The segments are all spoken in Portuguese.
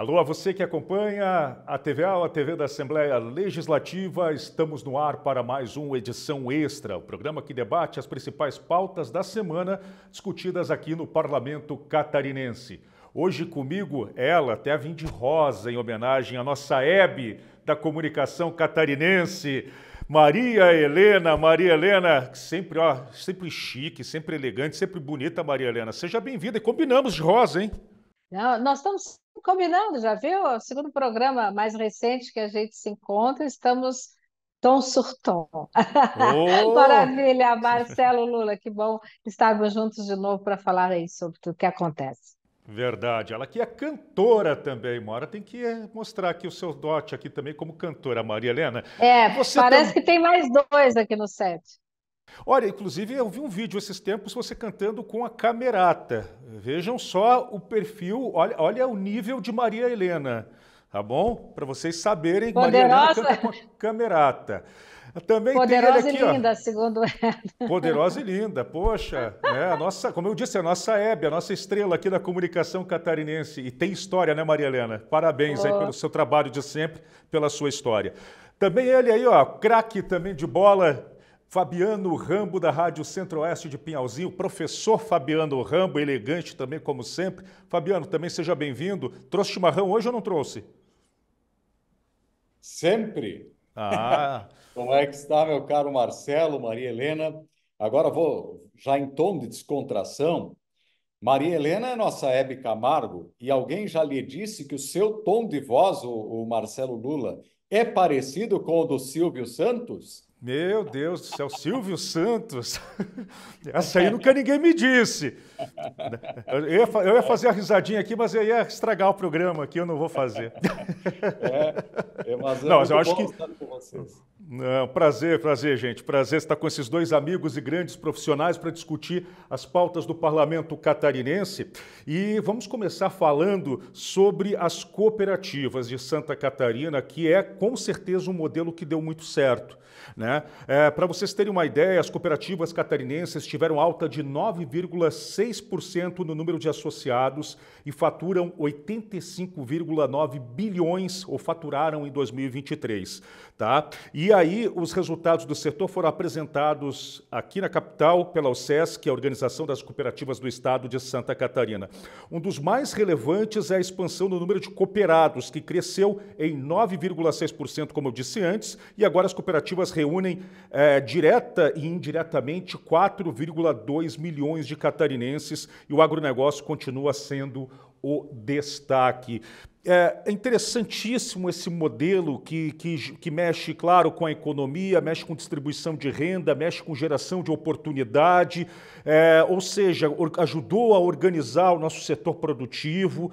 Alô a você que acompanha a TVA, a TV da Assembleia Legislativa. Estamos no ar para mais uma edição extra, o programa que debate as principais pautas da semana discutidas aqui no Parlamento catarinense. Hoje comigo, ela até vim de rosa em homenagem à nossa Hebe da comunicação catarinense. Maria Helena, Maria Helena, sempre, ó, sempre chique, sempre elegante, sempre bonita, Maria Helena. Seja bem-vinda e combinamos de rosa, hein? Não, nós estamos combinando, já viu? É o segundo programa mais recente que a gente se encontra, estamos tom sur tom. Oh! Maravilha, Marcelo Lula, que bom estarmos juntos de novo para falar aí sobre tudo que acontece. Verdade, ela que é cantora também, Mora. Tem que mostrar aqui o seu dote aqui também como cantora, Maria Helena. É, Você parece tam... que tem mais dois aqui no set. Olha, inclusive eu vi um vídeo esses tempos você cantando com a Camerata. Vejam só o perfil, olha, olha o nível de Maria Helena, tá bom? Para vocês saberem, Poderosa. Maria Helena canta com a Camerata. Também Poderosa aqui, e linda, ó. segundo ela. Poderosa e linda, poxa. É A nossa, como eu disse, a nossa Hebe, a nossa estrela aqui da comunicação catarinense. E tem história, né, Maria Helena? Parabéns oh. aí pelo seu trabalho de sempre, pela sua história. Também ele aí, ó, craque também de bola, Fabiano Rambo, da Rádio Centro-Oeste de Pinhalzinho, professor Fabiano Rambo, elegante também, como sempre. Fabiano, também seja bem-vindo. Trouxe chimarrão hoje ou não trouxe? Sempre. Ah. Como é que está, meu caro Marcelo, Maria Helena? Agora vou, já em tom de descontração, Maria Helena é nossa Hebe Camargo e alguém já lhe disse que o seu tom de voz, o, o Marcelo Lula, é parecido com o do Silvio Santos? Meu Deus do céu, Silvio Santos. Essa aí nunca ninguém me disse. Eu ia, eu ia, fazer a risadinha aqui, mas eu ia estragar o programa aqui, eu não vou fazer. É, é, mas é não, mas eu acho que. Não, prazer, prazer, gente. Prazer estar com esses dois amigos e grandes profissionais para discutir as pautas do parlamento catarinense. E vamos começar falando sobre as cooperativas de Santa Catarina, que é com certeza um modelo que deu muito certo. Né? Né? É, Para vocês terem uma ideia, as cooperativas catarinenses tiveram alta de 9,6% no número de associados e faturam 85,9 bilhões ou faturaram em 2023. Tá? E aí, os resultados do setor foram apresentados aqui na capital pela é a Organização das Cooperativas do Estado de Santa Catarina. Um dos mais relevantes é a expansão do número de cooperados, que cresceu em 9,6%, como eu disse antes, e agora as cooperativas reúnem reúnem é, direta e indiretamente 4,2 milhões de catarinenses e o agronegócio continua sendo o destaque. É, é interessantíssimo esse modelo que, que, que, mexe, claro, com a economia, mexe com distribuição de renda, mexe com geração de oportunidade, é, ou seja, ajudou a organizar o nosso setor produtivo.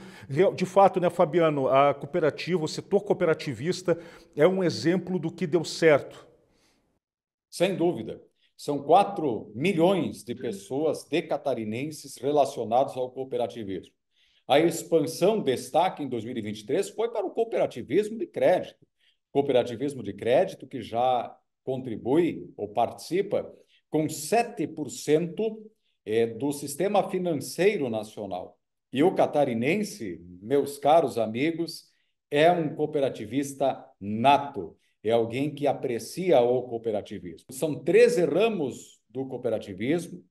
De fato, né, Fabiano, a cooperativa, o setor cooperativista é um exemplo do que deu certo sem dúvida. São 4 milhões de pessoas de catarinenses relacionados ao cooperativismo. A expansão destaque em 2023 foi para o cooperativismo de crédito. Cooperativismo de crédito que já contribui ou participa com 7% é, do sistema financeiro nacional. E o catarinense, meus caros amigos, é um cooperativista nato é alguém que aprecia o cooperativismo. São 13 ramos do cooperativismo,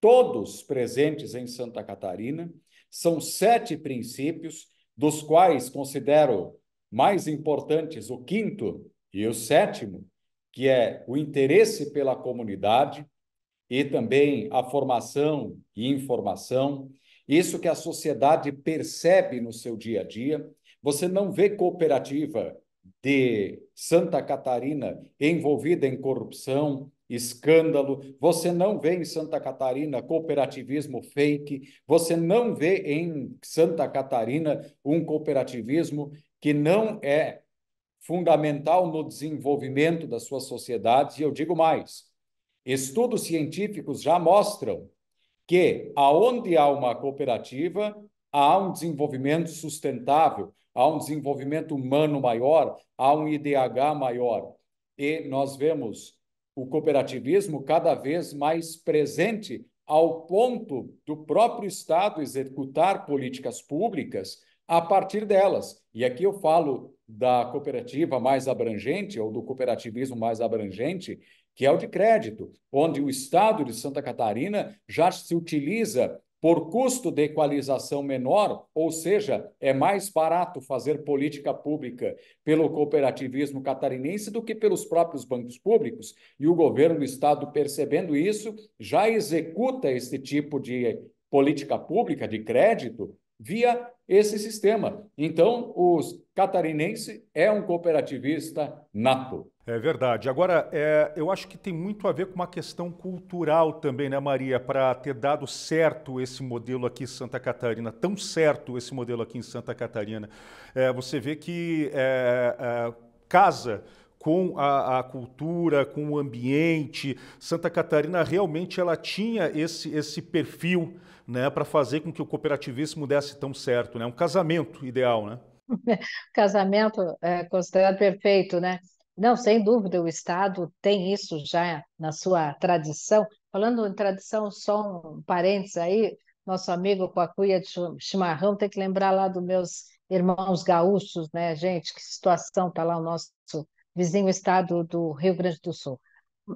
todos presentes em Santa Catarina. São sete princípios, dos quais considero mais importantes o quinto e o sétimo, que é o interesse pela comunidade e também a formação e informação. Isso que a sociedade percebe no seu dia a dia. Você não vê cooperativa de Santa Catarina envolvida em corrupção, escândalo, você não vê em Santa Catarina cooperativismo fake, você não vê em Santa Catarina um cooperativismo que não é fundamental no desenvolvimento das suas sociedades, e eu digo mais. Estudos científicos já mostram que aonde há uma cooperativa, há um desenvolvimento sustentável, há um desenvolvimento humano maior, há um IDH maior. E nós vemos o cooperativismo cada vez mais presente ao ponto do próprio Estado executar políticas públicas a partir delas. E aqui eu falo da cooperativa mais abrangente, ou do cooperativismo mais abrangente, que é o de crédito, onde o Estado de Santa Catarina já se utiliza por custo de equalização menor, ou seja, é mais barato fazer política pública pelo cooperativismo catarinense do que pelos próprios bancos públicos, e o governo do estado, percebendo isso, já executa esse tipo de política pública de crédito via esse sistema. Então, o catarinense é um cooperativista nato. É verdade. Agora, é, eu acho que tem muito a ver com uma questão cultural também, né, Maria? Para ter dado certo esse modelo aqui em Santa Catarina, tão certo esse modelo aqui em Santa Catarina. É, você vê que é, é casa com a, a, cultura, com o ambiente. Santa Catarina realmente ela tinha esse, esse perfil né, para fazer com que o cooperativismo desse tão certo, né? Um casamento ideal, né? Casamento é considerado perfeito, né? Não, sem dúvida, o Estado tem isso já na sua tradição. Falando em tradição, só um parênteses aí, nosso amigo com a cuia de chimarrão tem que lembrar lá dos meus irmãos gaúchos, né, gente? Que situação está lá o nosso vizinho estado do Rio Grande do Sul.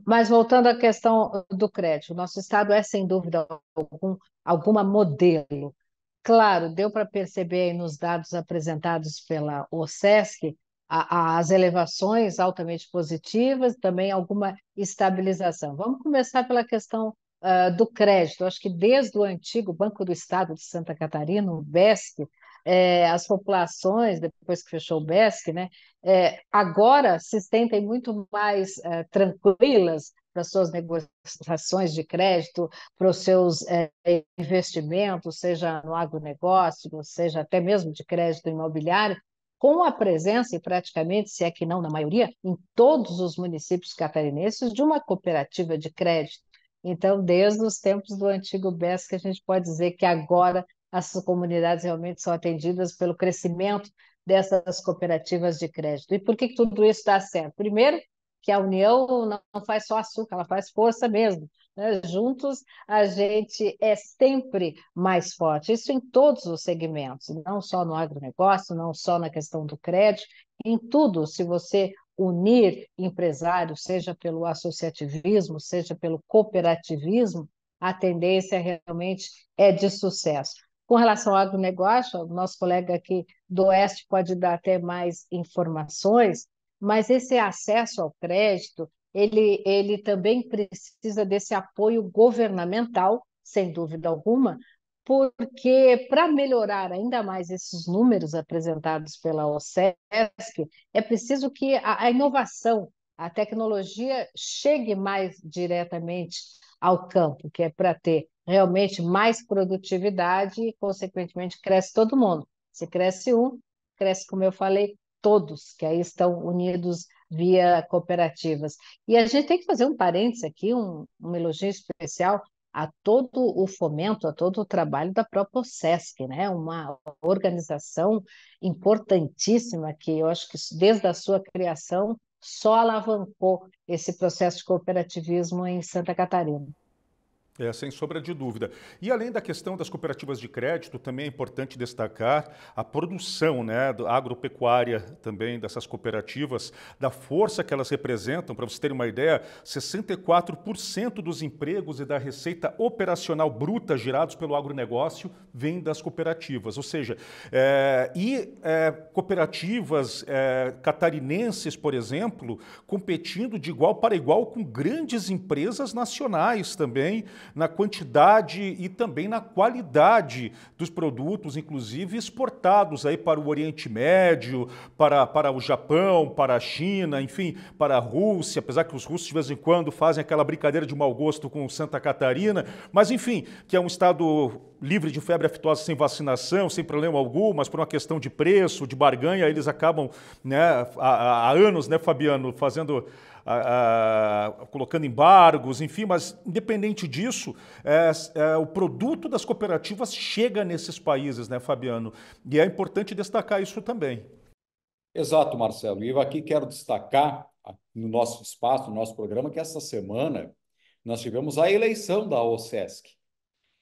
Mas voltando à questão do crédito, nosso estado é, sem dúvida algum, alguma modelo. Claro, deu para perceber nos dados apresentados pela OSESC as elevações altamente positivas, também alguma estabilização. Vamos começar pela questão uh, do crédito. Acho que desde o antigo Banco do Estado de Santa Catarina, o BESC, é, as populações, depois que fechou o BESC, né, é, agora se sentem muito mais eh, tranquilas para suas negociações de crédito, para os seus investimentos, seja no agronegócio, seja até mesmo de crédito imobiliário, com a presença, e praticamente, se é que não na maioria, em todos os municípios catarinenses, de uma cooperativa de crédito. Então, desde os tempos do antigo BES, que a gente pode dizer que agora as comunidades realmente são atendidas pelo crescimento dessas cooperativas de crédito. E por que tudo isso dá certo? Primeiro, que a União não faz só açúcar, ela faz força mesmo. Né? Juntos a gente é sempre mais forte, isso em todos os segmentos, não só no agronegócio, não só na questão do crédito, em tudo, se você unir empresários, seja pelo associativismo, seja pelo cooperativismo, a tendência realmente é de sucesso. Com relação ao agronegócio, o nosso colega aqui do Oeste pode dar até mais informações, mas esse acesso ao crédito, ele, ele também precisa desse apoio governamental, sem dúvida alguma, porque para melhorar ainda mais esses números apresentados pela OCESC, é preciso que a, a inovação, a tecnologia chegue mais diretamente ao campo, que é para ter realmente mais produtividade e, consequentemente, cresce todo mundo. Se cresce um, cresce, como eu falei, todos que aí estão unidos via cooperativas. E a gente tem que fazer um parênteses aqui, um, um elogio especial a todo o fomento, a todo o trabalho da própria SESC, né? uma organização importantíssima que eu acho que desde a sua criação só alavancou esse processo de cooperativismo em Santa Catarina. É, sem sombra de dúvida. E além da questão das cooperativas de crédito, também é importante destacar a produção né, agropecuária também dessas cooperativas, da força que elas representam. Para você ter uma ideia, 64% dos empregos e da receita operacional bruta gerados pelo agronegócio vem das cooperativas. Ou seja, é, e é, cooperativas é, catarinenses, por exemplo, competindo de igual para igual com grandes empresas nacionais também na quantidade e também na qualidade dos produtos, inclusive exportados aí para o Oriente Médio, para, para o Japão, para a China, enfim, para a Rússia, apesar que os russos de vez em quando fazem aquela brincadeira de mau gosto com Santa Catarina, mas enfim, que é um estado livre de febre aftosa sem vacinação, sem problema algum, mas por uma questão de preço, de barganha, eles acabam né, há, há anos, né, Fabiano, fazendo colocando embargos, enfim, mas independente disso, é, é, o produto das cooperativas chega nesses países, né, Fabiano? E é importante destacar isso também. Exato, Marcelo. E eu aqui quero destacar no nosso espaço, no nosso programa, que essa semana nós tivemos a eleição da OSESC.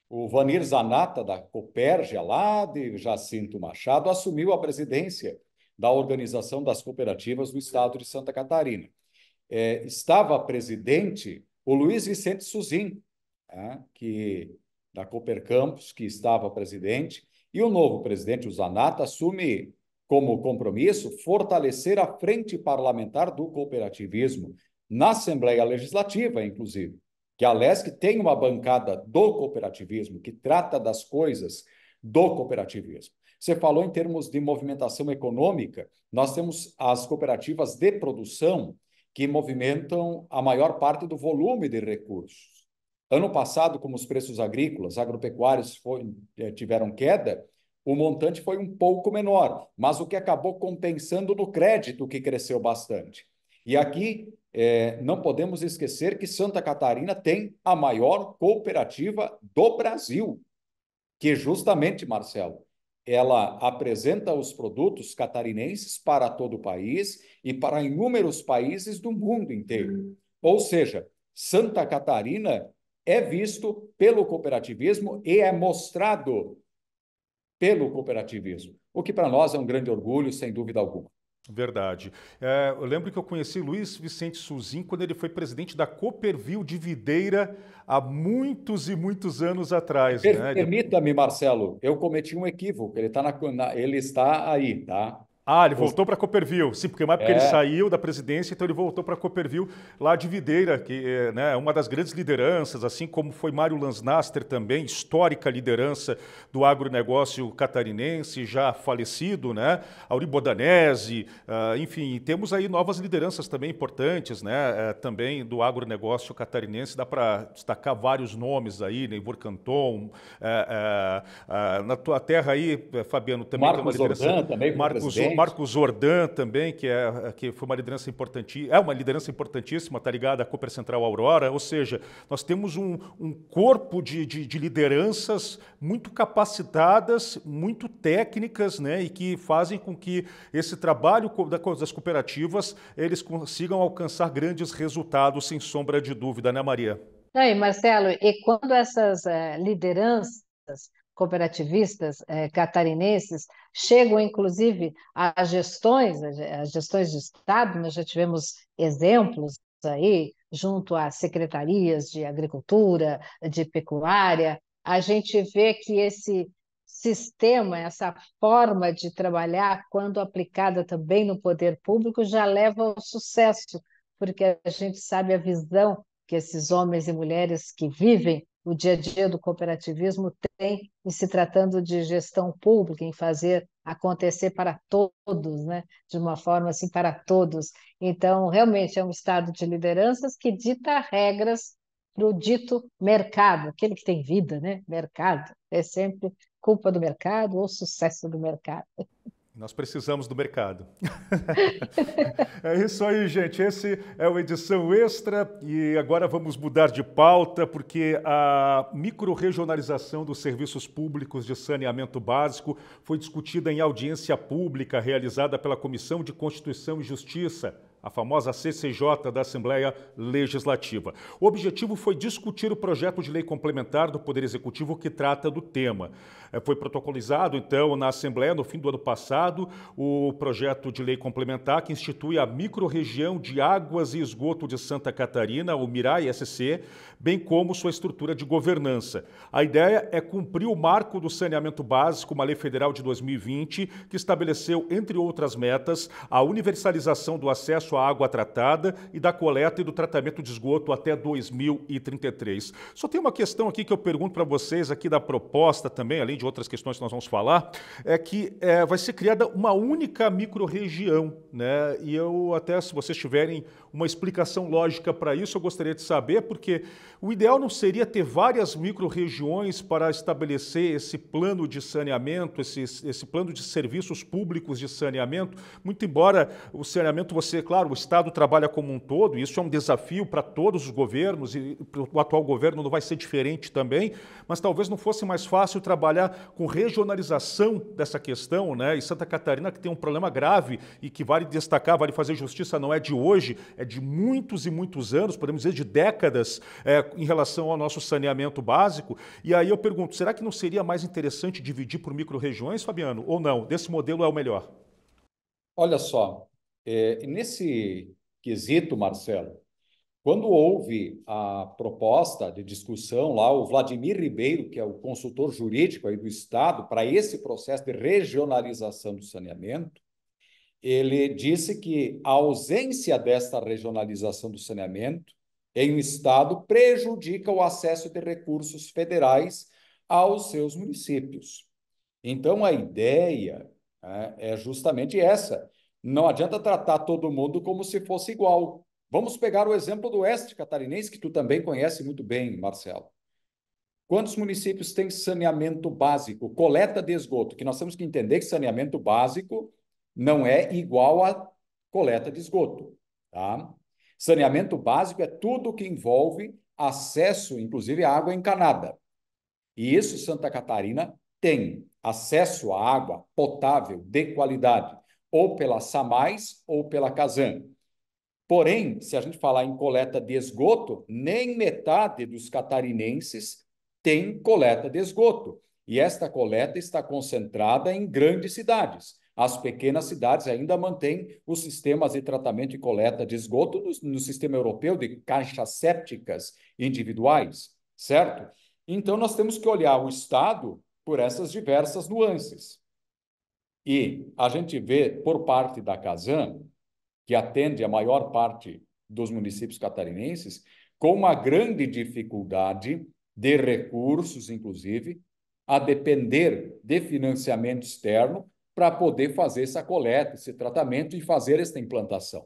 O Vanir Zanata, da Copérgia, lá de Jacinto Machado, assumiu a presidência da Organização das Cooperativas do Estado de Santa Catarina é, estava presidente o Luiz Vicente Suzin, tá? que da Cooper Campos, que estava presidente, e o novo presidente, o Zanata, assume como compromisso fortalecer a frente parlamentar do cooperativismo na Assembleia Legislativa, inclusive, que a LESC tem uma bancada do cooperativismo, que trata das coisas do cooperativismo. Você falou em termos de movimentação econômica, nós temos as cooperativas de produção, que movimentam a maior parte do volume de recursos. Ano passado, como os preços agrícolas, agropecuários foi, eh, tiveram queda, o montante foi um pouco menor, mas o que acabou compensando no crédito, que cresceu bastante. E aqui é, não podemos esquecer que Santa Catarina tem a maior cooperativa do Brasil, que é justamente, Marcelo, ela apresenta os produtos catarinenses para todo o país e para inúmeros países do mundo inteiro. Ou seja, Santa Catarina é visto pelo cooperativismo e é mostrado pelo cooperativismo, o que para nós é um grande orgulho, sem dúvida alguma. Verdade. É, eu lembro que eu conheci Luiz Vicente Suzin quando ele foi presidente da Cooperville de Videira há muitos e muitos anos atrás. Né? Per né? Permita-me, Marcelo, eu cometi um equívoco. Ele, tá na, na, ele está aí, tá? Ah, ele voltou para Copperville, sim, porque mais porque é. ele é. saiu da presidência, então ele voltou para Copperville, lá de Videira, que eh, né, é né, uma das grandes lideranças, assim como foi Mário Lansnaster também, histórica liderança do agronegócio catarinense, já falecido, né? Auri Bodanese, uh, enfim, temos aí novas lideranças também importantes, né? Uh, também do agronegócio catarinense, dá para destacar vários nomes aí, Neivor né, Canton, uh, eh, ah, na tua terra aí, Fabiano, também Marcos tem uma liderança. Ordan, também, Marcos o Marcos Jordan também, que, é, que foi uma liderança importantíssima, é uma liderança importantíssima, está ligada à Cooper Central Aurora, ou seja, nós temos um, um corpo de, de, de, lideranças muito capacitadas, muito técnicas, né, e que fazem com que esse trabalho das cooperativas, eles consigam alcançar grandes resultados, sem sombra de dúvida, né, Maria? E tá aí, Marcelo, e quando essas eh, lideranças cooperativistas é, catarinenses chegam, inclusive, às gestões, às gestões de Estado, nós já tivemos exemplos aí, junto às secretarias de agricultura, de pecuária, a gente vê que esse sistema, essa forma de trabalhar, quando aplicada também no poder público, já leva ao sucesso, porque a gente sabe a visão que esses homens e mulheres que vivem o dia a dia do cooperativismo tem em se tratando de gestão pública, em fazer acontecer para todos, né? de uma forma assim para todos. Então, realmente é um estado de lideranças que dita regras para o dito mercado, aquele que tem vida, né? Mercado. É sempre culpa do mercado ou sucesso do mercado. Nós precisamos do mercado. é isso aí, gente. Esse é uma edição extra e agora vamos mudar de pauta porque a microregionalização dos serviços públicos de saneamento básico foi discutida em audiência pública realizada pela Comissão de Constituição e Justiça a famosa CCJ da Assembleia Legislativa. O objetivo foi discutir o projeto de lei complementar do Poder Executivo que trata do tema. É, foi protocolizado, então, na Assembleia, no fim do ano passado, o projeto de lei complementar que institui a microrregião de águas e esgoto de Santa Catarina, o MIRAI SC, bem como sua estrutura de governança. A ideia é cumprir o marco do saneamento básico, uma lei federal de 2020, que estabeleceu, entre outras metas, a universalização do acesso acesso à água tratada e da coleta e do tratamento de esgoto até 2033. Só tem uma questão aqui que eu pergunto para vocês aqui da proposta também, além de outras questões que nós vamos falar, é que é, vai ser criada uma única microrregião, né? E eu até se vocês tiverem uma explicação lógica para isso, eu gostaria de saber, porque o ideal não seria ter várias micro-regiões para estabelecer esse plano de saneamento, esse, esse plano de serviços públicos de saneamento, muito embora o saneamento, você, claro, o Estado trabalha como um todo, e isso é um desafio para todos os governos, e o atual governo não vai ser diferente também, mas talvez não fosse mais fácil trabalhar com regionalização dessa questão, né? E Santa Catarina, que tem um problema grave e que vale destacar, vale fazer justiça, não é de hoje, é de muitos e muitos anos, podemos dizer de décadas, é, em relação ao nosso saneamento básico. E aí eu pergunto, será que não seria mais interessante dividir por micro-regiões, Fabiano, ou não? Desse modelo é o melhor? Olha só, é, nesse quesito, Marcelo, quando houve a proposta de discussão lá, o Vladimir Ribeiro, que é o consultor jurídico aí do Estado, para esse processo de regionalização do saneamento, ele disse que a ausência desta regionalização do saneamento em um Estado prejudica o acesso de recursos federais aos seus municípios. Então, a ideia né, é justamente essa. Não adianta tratar todo mundo como se fosse igual. Vamos pegar o exemplo do Oeste Catarinense, que tu também conhece muito bem, Marcelo. Quantos municípios têm saneamento básico, coleta de esgoto? Que nós temos que entender que saneamento básico não é igual à coleta de esgoto, tá? Saneamento básico é tudo que envolve acesso, inclusive à água encanada. E isso Santa Catarina tem acesso à água potável de qualidade, ou pela Samais ou pela Casan. Porém, se a gente falar em coleta de esgoto, nem metade dos catarinenses tem coleta de esgoto. E esta coleta está concentrada em grandes cidades. As pequenas cidades ainda mantêm os sistemas de tratamento e coleta de esgoto no, no sistema europeu de caixas sépticas individuais, certo? Então, nós temos que olhar o Estado por essas diversas nuances. E a gente vê, por parte da Casam que atende a maior parte dos municípios catarinenses, com uma grande dificuldade de recursos, inclusive, a depender de financiamento externo para poder fazer essa coleta, esse tratamento e fazer esta implantação.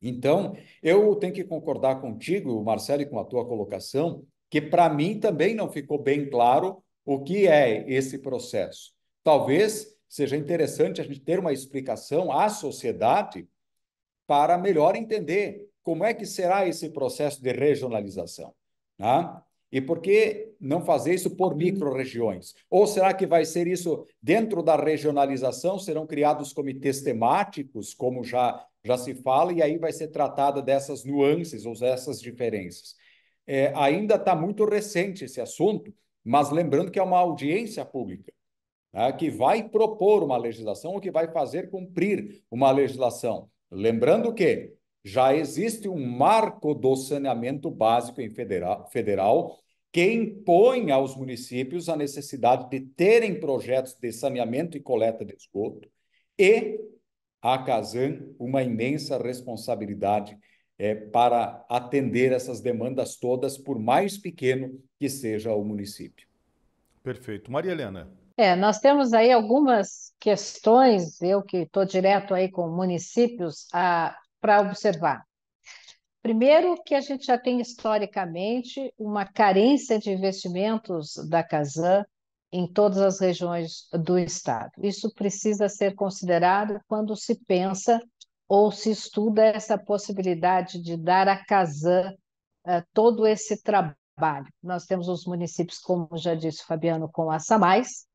Então, eu tenho que concordar contigo, Marcelo, com a tua colocação, que para mim também não ficou bem claro o que é esse processo. Talvez seja interessante a gente ter uma explicação à sociedade para melhor entender como é que será esse processo de regionalização. Né? E por que não fazer isso por hum. micro-regiões? Ou será que vai ser isso dentro da regionalização? Serão criados comitês temáticos, como já, já se fala, e aí vai ser tratada dessas nuances ou dessas diferenças. É, ainda está muito recente esse assunto, mas lembrando que é uma audiência pública né, que vai propor uma legislação ou que vai fazer cumprir uma legislação. Lembrando que já existe um marco do saneamento básico em federal, federal que impõe aos municípios a necessidade de terem projetos de saneamento e coleta de esgoto e a Casan uma imensa responsabilidade é, para atender essas demandas todas, por mais pequeno que seja o município. Perfeito. Maria Helena. É, nós temos aí algumas questões, eu que estou direto aí com municípios, para observar. Primeiro, que a gente já tem historicamente uma carência de investimentos da Casan em todas as regiões do Estado. Isso precisa ser considerado quando se pensa ou se estuda essa possibilidade de dar à Casan uh, todo esse trabalho. Nós temos os municípios, como já disse o Fabiano, com a Samais,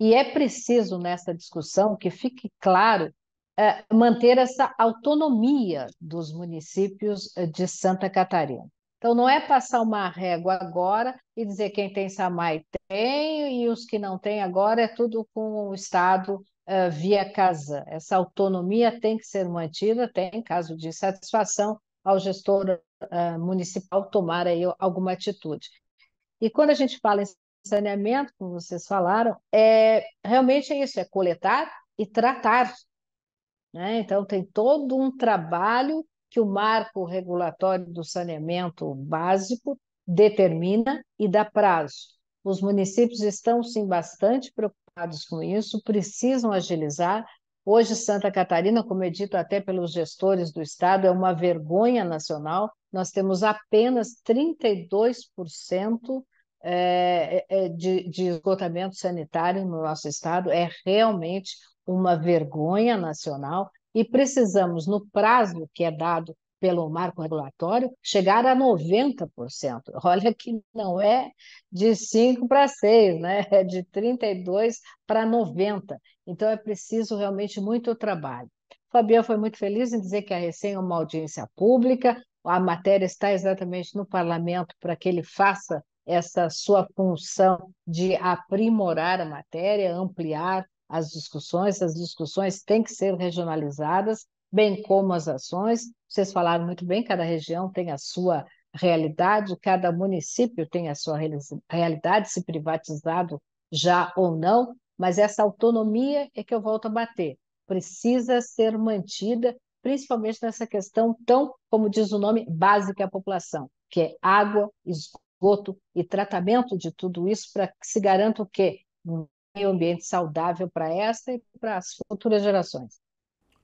e é preciso nessa discussão que fique claro é, manter essa autonomia dos municípios eh, de Santa Catarina. Então, não é passar uma régua agora e dizer quem tem SAMAI tem e os que não tem agora é tudo com o Estado uh, via casa. Essa autonomia tem que ser mantida, tem caso de insatisfação ao gestor uh, municipal tomar aí alguma atitude. E quando a gente fala em saneamento, como vocês falaram, é realmente é isso, é coletar e tratar né? Então, tem todo um trabalho que o marco regulatório do saneamento básico determina e dá prazo. Os municípios estão, sim, bastante preocupados com isso, precisam agilizar. Hoje, Santa Catarina, como é dito até pelos gestores do Estado, é uma vergonha nacional. Nós temos apenas 32% eh, eh, de esgotamento sanitário no nosso Estado. É realmente uma vergonha nacional e precisamos, no prazo que é dado pelo marco regulatório, chegar a 90%. Olha que não é de 5 para 6, né? é de 32 para 90. Então é preciso realmente muito trabalho. Fabião foi muito feliz em dizer que a recém é uma audiência pública, a matéria está exatamente no parlamento para que ele faça essa sua função de aprimorar a matéria, ampliar, as discussões, as discussões têm que ser regionalizadas, bem como as ações. Vocês falaram muito bem, cada região tem a sua realidade, cada município tem a sua realidade, se privatizado já ou não, mas essa autonomia é que eu volto a bater. Precisa ser mantida, principalmente nessa questão tão, como diz o nome, básica à população, que é água, esgoto e tratamento de tudo isso para que se garanta o quê? Um meio ambiente saudável para esta e para as futuras gerações.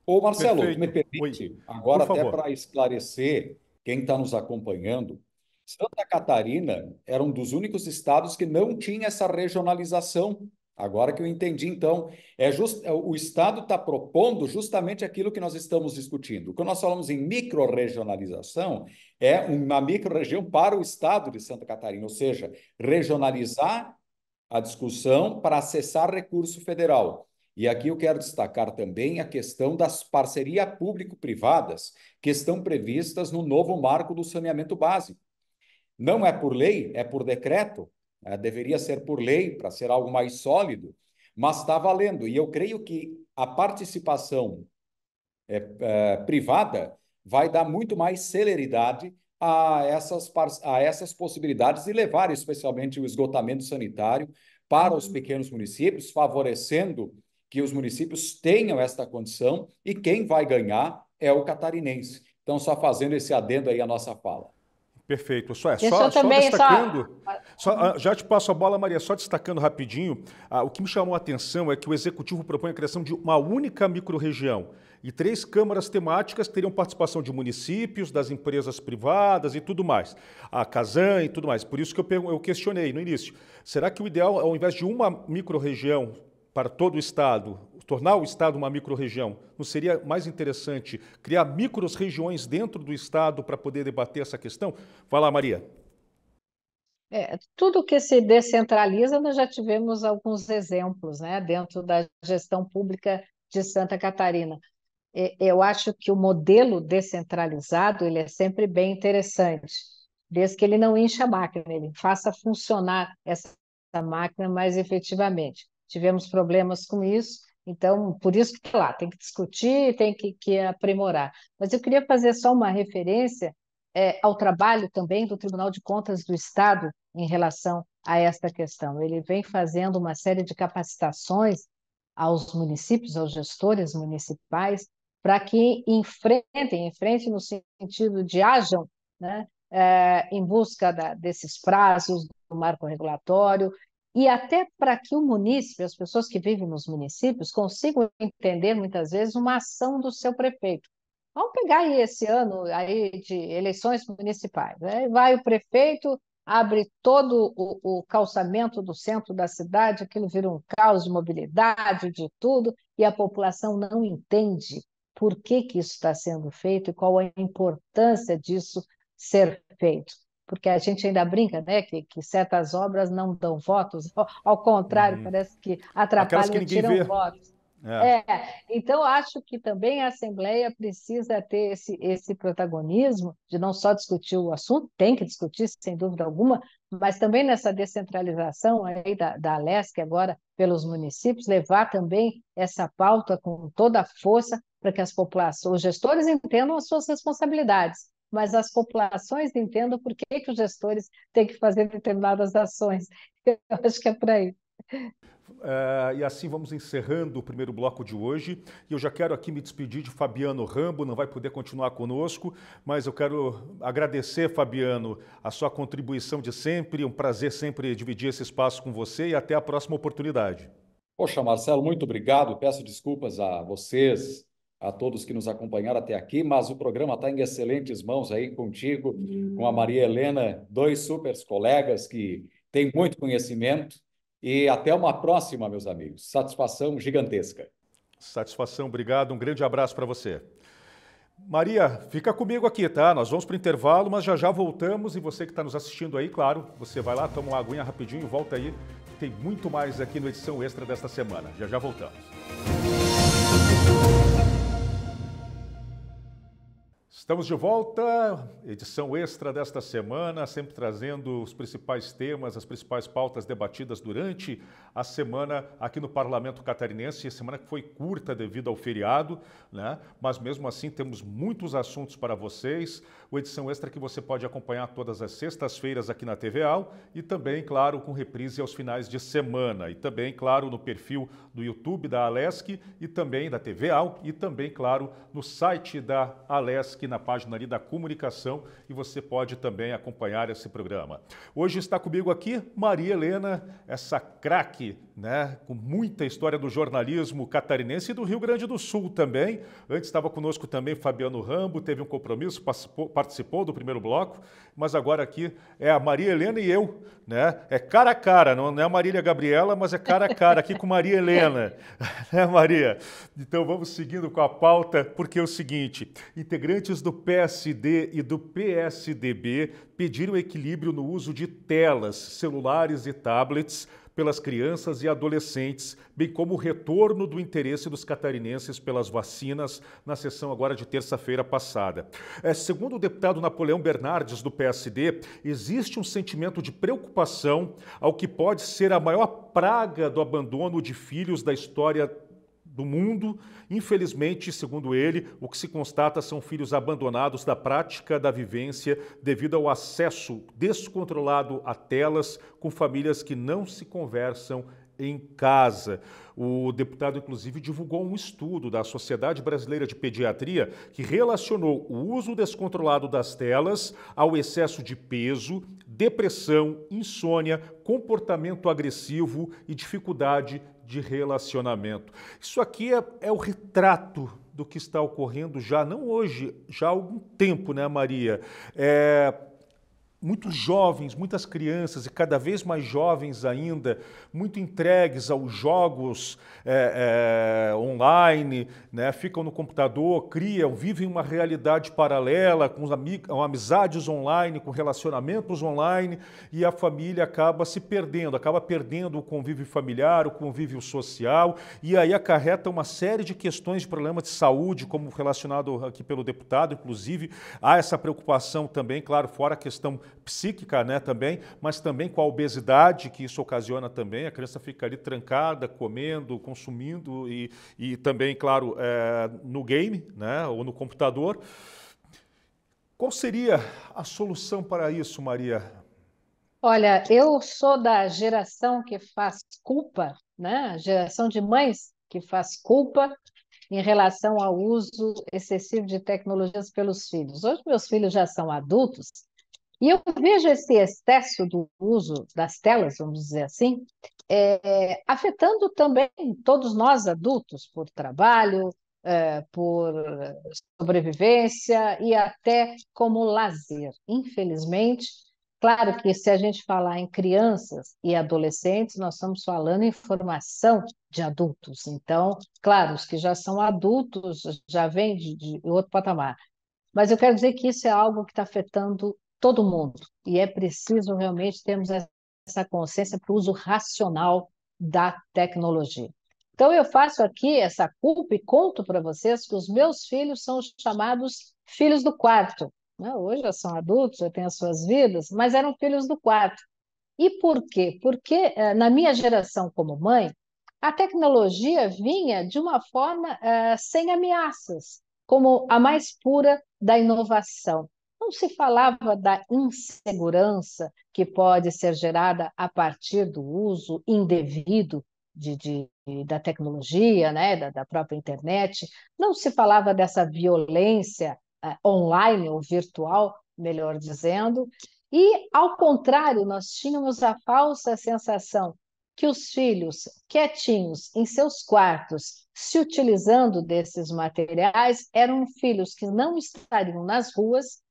Ô Marcelo, Perfeito. me permite, Oi. agora até para esclarecer quem está nos acompanhando, Santa Catarina era um dos únicos estados que não tinha essa regionalização. Agora que eu entendi, então, é just, é, o Estado está propondo justamente aquilo que nós estamos discutindo. Quando nós falamos em micro-regionalização, é uma micro-região para o Estado de Santa Catarina, ou seja, regionalizar a discussão para acessar recurso federal. E aqui eu quero destacar também a questão das parcerias público-privadas que estão previstas no novo marco do saneamento básico. Não é por lei, é por decreto, é, deveria ser por lei para ser algo mais sólido, mas está valendo. E eu creio que a participação é, é, privada vai dar muito mais celeridade a essas, a essas possibilidades e levar especialmente o esgotamento sanitário para os uhum. pequenos municípios, favorecendo que os municípios tenham esta condição e quem vai ganhar é o catarinense. Então, só fazendo esse adendo aí à nossa fala. Perfeito. Só, é, só, só destacando. Só... só... Uhum. Ah, já te passo a bola, Maria, só destacando rapidinho. Ah, o que me chamou a atenção é que o executivo propõe a criação de uma única micro região e três câmaras temáticas que teriam participação de municípios, das empresas privadas e tudo mais. A Casan e tudo mais. Por isso que eu, eu questionei no início. Será que o ideal, ao invés de uma microrregião para todo o Estado, tornar o Estado uma microrregião, não seria mais interessante criar micro-regiões dentro do Estado para poder debater essa questão? Vai lá, Maria. É, tudo que se descentraliza, nós já tivemos alguns exemplos né, dentro da gestão pública de Santa Catarina. É, eu acho que o modelo descentralizado ele é sempre bem interessante, desde que ele não encha a máquina, ele faça funcionar essa máquina mais efetivamente. Tivemos problemas com isso, então por isso que tá lá tem que discutir, tem que, que aprimorar. Mas eu queria fazer só uma referência é, ao trabalho também do Tribunal de Contas do Estado em relação a esta questão. Ele vem fazendo uma série de capacitações aos municípios, aos gestores municipais, para que enfrentem, enfrentem no sentido de hajam, né, é, em busca da, desses prazos do marco regulatório e até para que o município, as pessoas que vivem nos municípios, consigam entender muitas vezes uma ação do seu prefeito. Vamos pegar aí esse ano aí de eleições municipais, né? Vai o prefeito, abre todo o, o, calçamento do centro da cidade, aquilo vira um caos de mobilidade, de tudo, e a população não entende por que, que isso está sendo feito e qual a importância disso ser feito. Porque a gente ainda brinca né, que, que certas obras não dão votos, ao contrário, uhum. parece que atrapalham e tiram vê. votos. É. é. então acho que também a Assembleia precisa ter esse, esse protagonismo de não só discutir o assunto, tem que discutir, sem dúvida alguma, mas também nessa descentralização aí da, da LESC agora pelos municípios, levar também essa pauta com toda a força para que as populações, os gestores entendam as suas responsabilidades, mas as populações entendam por que, que os gestores têm que fazer determinadas ações. Eu acho que é por aí. Eh, e assim vamos encerrando o primeiro bloco de hoje. E eu já quero aqui me despedir de Fabiano Rambo, não vai poder continuar conosco, mas eu quero agradecer, Fabiano, a sua contribuição de sempre. Um prazer sempre dividir esse espaço com você e até a próxima oportunidade. Poxa, Marcelo, muito obrigado. Peço desculpas a vocês, a todos que nos acompanharam até aqui, mas o programa está em excelentes mãos aí contigo, com a hum. Maria Helena, dois super colegas que têm muito conhecimento. E até uma próxima, meus amigos. Satisfação gigantesca. Satisfação, obrigado. Um grande abraço para você. Maria, fica comigo aqui, tá? Nós vamos para o intervalo, mas já já voltamos. E você que está nos assistindo aí, claro, você vai lá, toma uma aguinha rapidinho, volta aí. Tem muito mais aqui no Edição Extra desta semana. Já já voltamos. Estamos de volta, edição extra desta semana, sempre trazendo os principais temas, as principais pautas debatidas durante a semana aqui no Parlamento Catarinense. A semana que foi curta devido ao feriado, né? mas mesmo assim temos muitos assuntos para vocês. Uma edição extra que você pode acompanhar todas as sextas-feiras aqui na TV Al e também, claro, com reprise aos finais de semana. E também, claro, no perfil do YouTube da Alesc e também da TV Al e também, claro, no site da Alesc na página ali da comunicação e você pode também acompanhar esse programa. Hoje está comigo aqui Maria Helena, essa craque, né, com muita história do jornalismo catarinense e do Rio Grande do Sul também. Antes estava conosco também Fabiano Rambo, teve um compromisso, participou, participou do primeiro bloco, mas agora aqui é a Maria Helena e eu né? É cara a cara, não é Marília Gabriela, mas é cara a cara, aqui com Maria Helena. né, Maria? Então vamos seguindo com a pauta, porque é o seguinte: integrantes do PSD e do PSDB pediram equilíbrio no uso de telas, celulares e tablets pelas crianças e adolescentes, bem como o retorno do interesse dos catarinenses pelas vacinas na sessão agora de terça-feira passada. É, segundo o deputado Napoleão Bernardes, do PSD, existe um sentimento de preocupação ao que pode ser a maior praga do abandono de filhos da história do mundo. Infelizmente, segundo ele, o que se constata são filhos abandonados da prática da vivência devido ao acesso descontrolado a telas com famílias que não se conversam em casa. O deputado, inclusive, divulgou um estudo da Sociedade Brasileira de Pediatria que relacionou o uso descontrolado das telas ao excesso de peso, depressão, insônia, comportamento agressivo e dificuldade de relacionamento. Isso aqui é, é o retrato do que está ocorrendo já, não hoje, já há algum tempo, né, Maria? É, muitos jovens, muitas crianças e cada vez mais jovens ainda, muito entregues aos jogos é, é, online, né? ficam no computador, criam, vivem uma realidade paralela com, com amizades online, com relacionamentos online e a família acaba se perdendo, acaba perdendo o convívio familiar, o convívio social e aí acarreta uma série de questões de problemas de saúde, como relacionado aqui pelo deputado, inclusive, há essa preocupação também, claro, fora a questão psíquica né, também, mas também com a obesidade que isso ocasiona também. A criança fica ali trancada, comendo, consumindo e, e também, claro, é, no game né, ou no computador. Qual seria a solução para isso, Maria? Olha, eu sou da geração que faz culpa, né? Geração de mães que faz culpa em relação ao uso excessivo de tecnologias pelos filhos. Hoje meus filhos já são adultos e eu vejo esse excesso do uso das telas, vamos dizer assim, é, afetando também todos nós adultos, por trabalho, é, por sobrevivência e até como lazer. Infelizmente, claro que se a gente falar em crianças e adolescentes, nós estamos falando em formação de adultos. Então, claro, os que já são adultos já vêm de, de outro patamar. Mas eu quero dizer que isso é algo que está afetando todo mundo. E é preciso realmente termos essa consciência para o uso racional da tecnologia. Então, eu faço aqui essa culpa e conto para vocês que os meus filhos são os chamados filhos do quarto. Né? Hoje já são adultos, já têm as suas vidas, mas eram filhos do quarto. E por quê? Porque eh, na minha geração como mãe, a tecnologia vinha de uma forma eh, sem ameaças, como a mais pura da inovação se falava da insegurança que pode ser gerada a partir do uso indevido de, de, da tecnologia, né, da, da, própria internet, não se falava dessa violência uh, online ou virtual, melhor dizendo, e, ao contrário, nós tínhamos a falsa sensação que os filhos, quietinhos em seus quartos, se utilizando desses materiais, eram filhos que não estariam nas ruas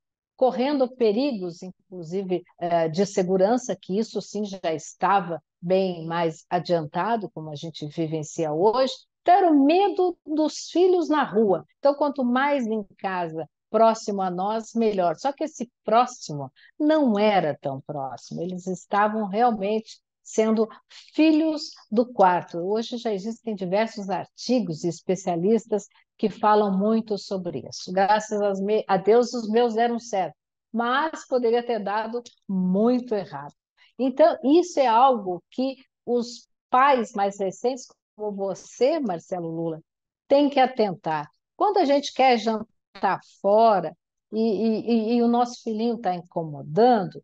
correndo perigos, inclusive eh, de segurança, que isso sim já estava bem mais adiantado, como a gente vivencia hoje, ter o medo dos filhos na rua. Então, quanto mais em casa, próximo a nós, melhor. Só que esse próximo não era tão próximo, eles estavam realmente sendo filhos do quarto. Hoje já existem diversos artigos e especialistas que falam muito sobre isso. Graças a Deus, os meus deram certo, mas poderia ter dado muito errado. Então, isso é algo que os pais mais recentes, como você, Marcelo Lula, têm que atentar. Quando a gente quer jantar fora e, e, e o nosso filhinho está incomodando,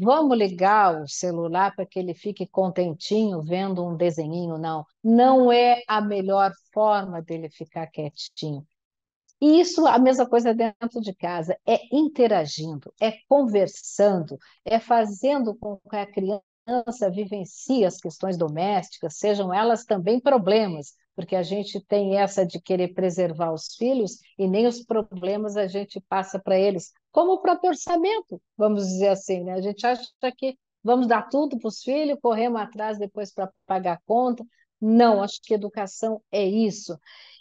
vamos ligar o celular para que ele fique contentinho vendo um desenhinho, não. Não é a melhor forma dele ficar quietinho. E isso, a mesma coisa dentro de casa, é interagindo, é conversando, é fazendo com que a criança vivencie as questões domésticas, sejam elas também problemas, porque a gente tem essa de querer preservar os filhos e nem os problemas a gente passa para eles, como próprio orçamento, vamos dizer assim, né? A gente acha que vamos dar tudo para os filhos, corremos atrás depois para pagar a conta. Não, acho que educação é isso.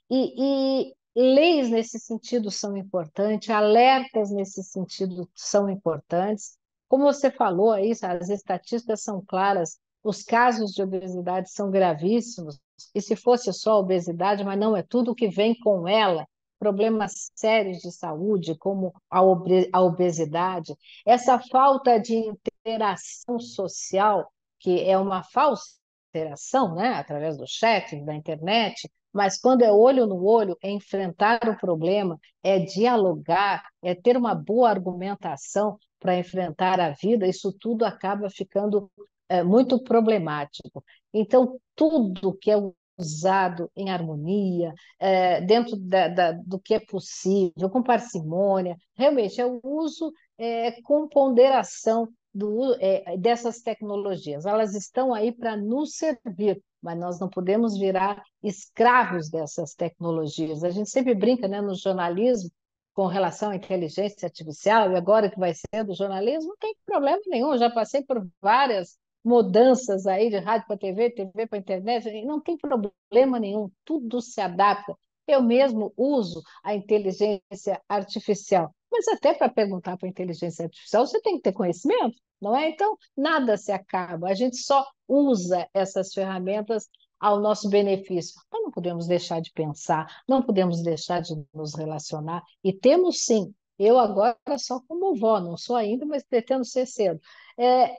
E, e leis nesse sentido são importantes, alertas nesse sentido são importantes. Como você falou aí, as estatísticas são claras, os casos de obesidade são gravíssimos, e se fosse só obesidade, mas não é tudo que vem com ela problemas sérios de saúde, como a obesidade, essa falta de interação social, que é uma falsa interação, né? através do chat, da internet, mas quando é olho no olho, é enfrentar o problema, é dialogar, é ter uma boa argumentação para enfrentar a vida, isso tudo acaba ficando é, muito problemático. Então, tudo que é o usado em harmonia, é, dentro da, da, do que é possível, com parcimônia. Realmente, é o uso é, com ponderação do, é, dessas tecnologias. Elas estão aí para nos servir, mas nós não podemos virar escravos dessas tecnologias. A gente sempre brinca né, no jornalismo com relação à inteligência artificial, e agora que vai ser do jornalismo, não tem problema nenhum, já passei por várias mudanças aí de rádio para TV, TV para internet, não tem problema nenhum, tudo se adapta. Eu mesmo uso a inteligência artificial, mas até para perguntar para a inteligência artificial você tem que ter conhecimento, não é? Então, nada se acaba, a gente só usa essas ferramentas ao nosso benefício. Mas não podemos deixar de pensar, não podemos deixar de nos relacionar, e temos sim eu agora só como vó, não sou ainda, mas pretendo ser cedo. É,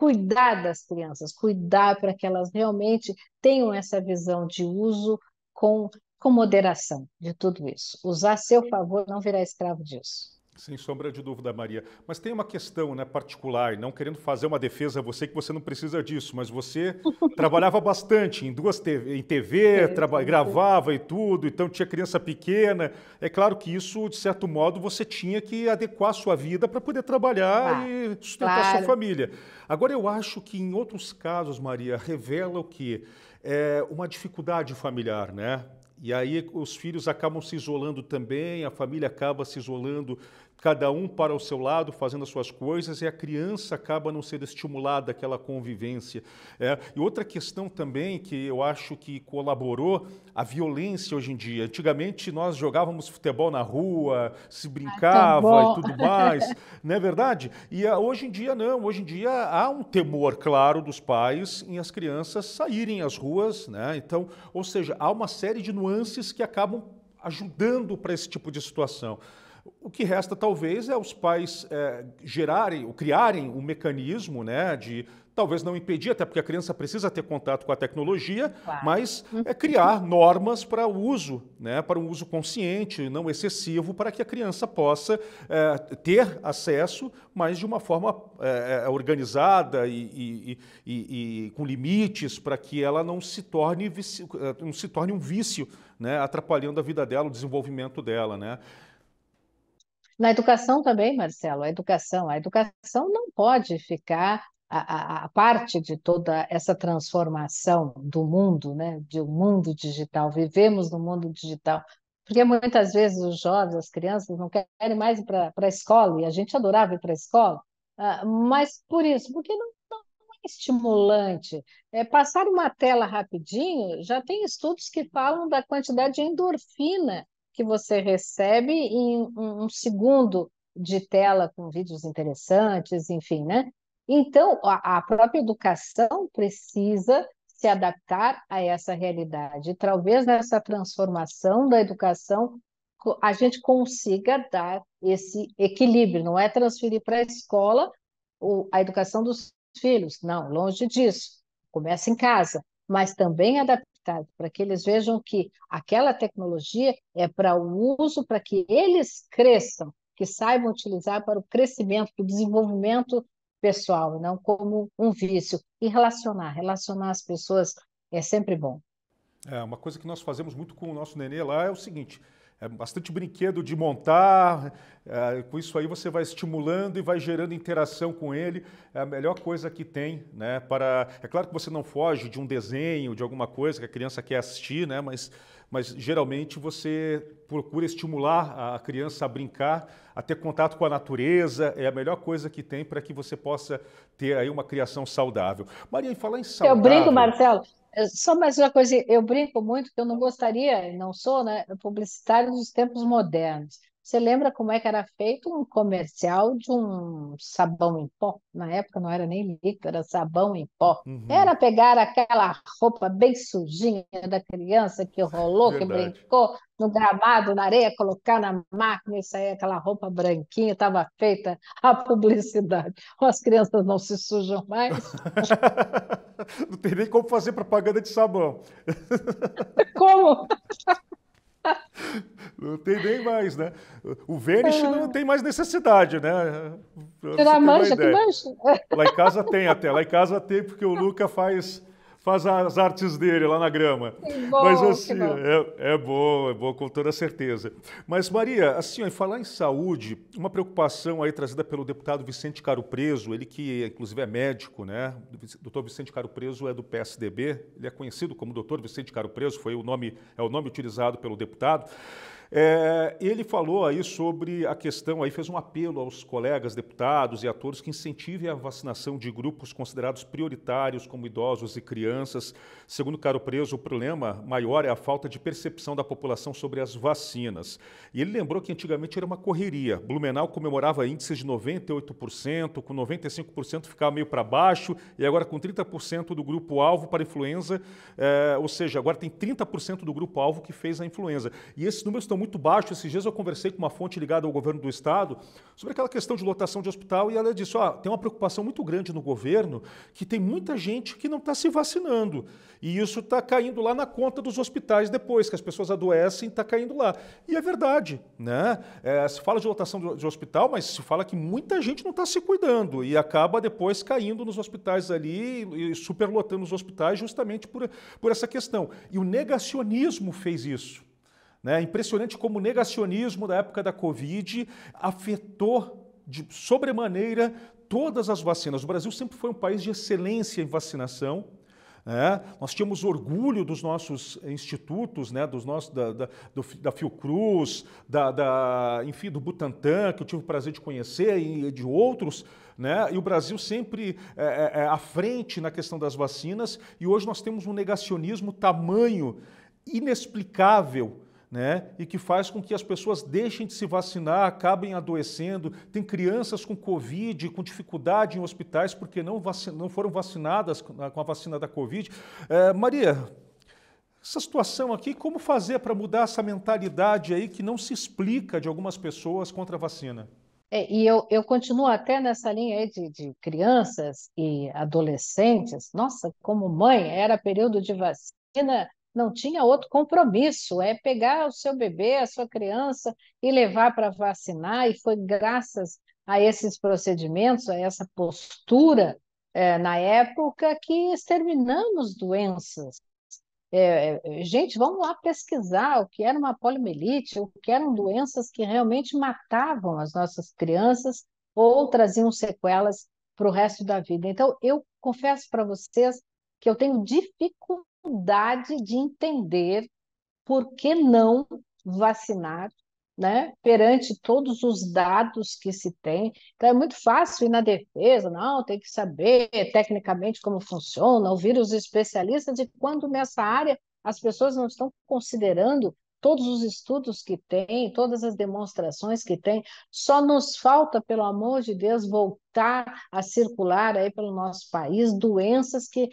cuidar das crianças, cuidar para que elas realmente tenham essa visão de uso com, com moderação de tudo isso. Usar a seu favor, não virar escravo disso. Sem sombra de dúvida, Maria. Mas tem uma questão né, particular, não querendo fazer uma defesa a você, que você não precisa disso, mas você trabalhava bastante em duas TV, em TV, é, gravava e tudo, então tinha criança pequena. É claro que isso, de certo modo, você tinha que adequar a sua vida para poder trabalhar e sustentar claro. a sua família. Agora, eu acho que em outros casos, Maria, revela o que? É uma dificuldade familiar, né? E aí os filhos acabam se isolando também, a família acaba se isolando cada um para o seu lado, fazendo as suas coisas, e a criança acaba não sendo estimulada aquela convivência. É, e outra questão também que eu acho que colaborou, a violência hoje em dia. Antigamente nós jogávamos futebol na rua, se ah, brincava ah, e tudo mais, não é verdade? E ah, hoje em dia não, hoje em dia há um temor, claro, dos pais em as crianças saírem às ruas, né? Então, ou seja, há uma série de nuances que acabam ajudando para esse tipo de situação. O que resta, talvez, é os pais é, gerarem ou criarem um mecanismo né, de talvez não impedir, até porque a criança precisa ter contato com a tecnologia, claro. mas é criar normas para o uso, né, para um uso consciente, não excessivo, para que a criança possa é, ter acesso, mas de uma forma é, é organizada e, e, e, e, com limites, para que ela não se torne, é, não se torne um vício, né, atrapalhando a vida dela, o desenvolvimento dela. Né. Na educação também, Marcelo, a educação, a educação não pode ficar a, a, a, parte de toda essa transformação do mundo, né, de um mundo digital, vivemos no mundo digital, porque muitas vezes os jovens, as crianças não querem mais ir para a escola, e a gente adorava ir para a escola, ah, mas por isso, porque não, não é estimulante. É, passar uma tela rapidinho, já tem estudos que falam da quantidade de endorfina que você recebe em um segundo de tela com vídeos interessantes, enfim, né? Então, a própria educação precisa se adaptar a essa realidade. Talvez nessa transformação da educação a gente consiga dar esse equilíbrio, não é transferir para a escola a educação dos filhos, não, longe disso. Começa em casa, mas também adaptar adaptado, para que eles vejam que aquela tecnologia é para o uso, para que eles cresçam, que saibam utilizar para o crescimento, para o desenvolvimento pessoal, não como um vício. E relacionar, relacionar as pessoas é sempre bom. É, uma coisa que nós fazemos muito com o nosso nenê lá é o seguinte: é bastante brinquedo de montar. É, com isso aí você vai estimulando e vai gerando interação com ele. É a melhor coisa que tem, né? Para é claro que você não foge de um desenho, de alguma coisa que a criança quer assistir, né? Mas mas geralmente você procura estimular a criança a brincar, a ter contato com a natureza, é a melhor coisa que tem para que você possa ter aí uma criação saudável. Maria, e falar em saudável... Eu brinco, Marcelo, é, só mais uma coisa, eu brinco muito que eu não gostaria, não sou, né, publicitário dos tempos modernos. Você lembra como é que era feito um comercial de um sabão em pó? Na época não era nem líquido, era sabão em pó. Uhum. Era pegar aquela roupa bem sujinha da criança que rolou, Verdade. que brincou no gramado, na areia, colocar na máquina e sair aquela roupa branquinha, estava feita a publicidade. As crianças não se sujam mais. não tem nem como fazer propaganda de sabão. Como? não tem nem mais, né? O Vênish não ah. tem mais necessidade, né? Tirar mancha, que mancha. Lá em casa tem até, lá em casa tem, porque o Luca faz faz as artes dele lá na grama. bom, Mas assim, bom. É, é bom, é bom, com toda certeza. Mas, Maria, assim, ó, em falar em saúde, uma preocupação aí trazida pelo deputado Vicente Caro Preso, ele que inclusive é médico, né? Doutor Vicente Caro Preso é do PSDB, ele é conhecido como doutor Vicente Caro Preso, foi o nome, é o nome utilizado pelo deputado. É, ele falou aí sobre a questão, aí fez um apelo aos colegas deputados e a todos que incentivem a vacinação de grupos considerados prioritários, como idosos e crianças. Segundo Caro Preso, o problema maior é a falta de percepção da população sobre as vacinas. E ele lembrou que antigamente era uma correria. Blumenau comemorava índices de 98%, com 95% ficava meio para baixo, e agora com 30% do grupo-alvo para influenza, é, ou seja, agora tem 30% do grupo-alvo que fez a influenza. E esses números estão muito baixo. Esses dias eu conversei com uma fonte ligada ao governo do estado sobre aquela questão de lotação de hospital e ela disse: ó, ah, tem uma preocupação muito grande no governo que tem muita gente que não está se vacinando e isso está caindo lá na conta dos hospitais depois que as pessoas adoecem, está caindo lá. E é verdade, né? É, se fala de lotação de hospital, mas se fala que muita gente não está se cuidando e acaba depois caindo nos hospitais ali e superlotando os hospitais justamente por, por essa questão. E o negacionismo fez isso. Né? Impressionante como o negacionismo da época da Covid afetou de sobremaneira todas as vacinas. O Brasil sempre foi um país de excelência em vacinação. Né? Nós tínhamos orgulho dos nossos institutos, né? dos nossos, da, da, do, da Fiocruz, da, da, enfim, do Butantan, que eu tive o prazer de conhecer, e de outros. Né? E o Brasil sempre é, é, é, à frente na questão das vacinas. E hoje nós temos um negacionismo tamanho inexplicável né? E que faz com que as pessoas deixem de se vacinar, acabem adoecendo. Tem crianças com Covid, com dificuldade em hospitais porque não, não foram vacinadas com a vacina da Covid. É, Maria, essa situação aqui, como fazer para mudar essa mentalidade aí que não se explica de algumas pessoas contra a vacina? É, e eu, eu continuo até nessa linha aí de, de crianças e adolescentes. Nossa, como mãe, era período de vacina não tinha outro compromisso, é pegar o seu bebê, a sua criança e levar para vacinar, e foi graças a esses procedimentos, a essa postura é, na época que exterminamos doenças. É, gente, vamos lá pesquisar o que era uma poliomielite, o que eram doenças que realmente matavam as nossas crianças ou traziam sequelas para o resto da vida. Então, eu confesso para vocês que eu tenho dificuldade dificuldade de entender por que não vacinar, né? Perante todos os dados que se tem. Então é muito fácil ir na defesa, não, tem que saber tecnicamente como funciona, ouvir os especialistas, De quando nessa área as pessoas não estão considerando todos os estudos que tem, todas as demonstrações que tem, só nos falta, pelo amor de Deus, voltar a circular aí pelo nosso país doenças que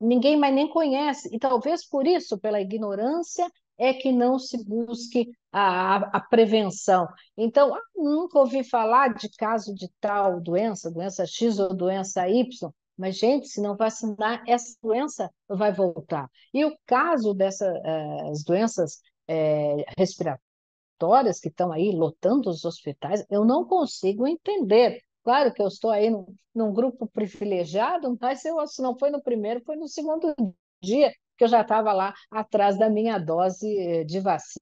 ninguém mais nem conhece, e talvez por isso, pela ignorância, é que não se busque a, a prevenção. Então, nunca ouvi falar de caso de tal doença, doença X ou doença Y, mas, gente, se não vacinar, essa doença vai voltar. E o caso dessas eh, doenças é, respiratórias que estão aí lotando os hospitais, eu não consigo entender. Claro que eu estou aí num, num grupo privilegiado, mas eu, se não foi no primeiro, foi no segundo dia, que eu já estava lá atrás da minha dose de vacina,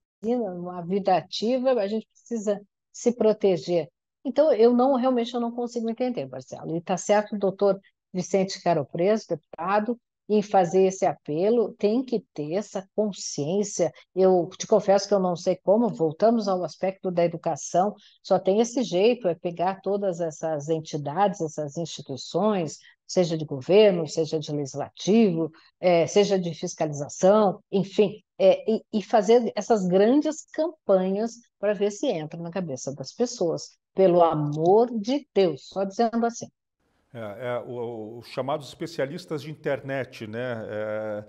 uma vida ativa, a gente precisa se proteger. Então, eu não realmente eu não consigo entender, Marcelo. E está certo o doutor Vicente Caro Preso, deputado, em fazer esse apelo, tem que ter essa consciência. Eu te confesso que eu não sei como, voltamos ao aspecto da educação, só tem esse jeito, é pegar todas essas entidades, essas instituições, seja de governo, seja de legislativo, é, seja de fiscalização, enfim, é, e, e fazer essas grandes campanhas para ver se entra na cabeça das pessoas. Pelo amor de Deus, só dizendo assim. É, é, os chamados especialistas de internet né, é,